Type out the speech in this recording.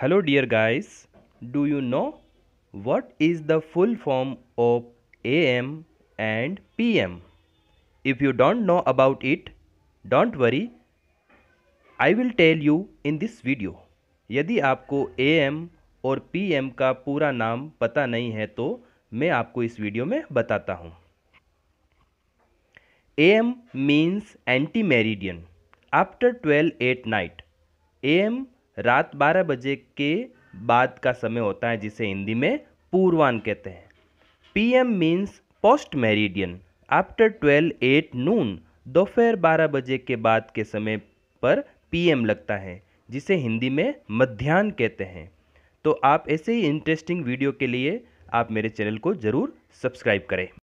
hello dear guys do you know what is the full form of A M and P M if you don't know about it don't worry I will tell you in this video यदि आपको A M और P M का पूरा नाम पता नहीं है तो मैं आपको इस वीडियो में बताता हूँ A M means anti meridian after twelve at night A M रात 12 बजे के बाद का समय होता है जिसे हिंदी में पूर्वान कहते हैं PM means post meridian after 12 at noon दोपहर 12 बजे के बाद के समय पर पीएम लगता है जिसे हिंदी में मध्यान्ह कहते हैं तो आप ऐसे ही इंटरेस्टिंग वीडियो के लिए आप मेरे चैनल को ज़रूर सब्सक्राइब करें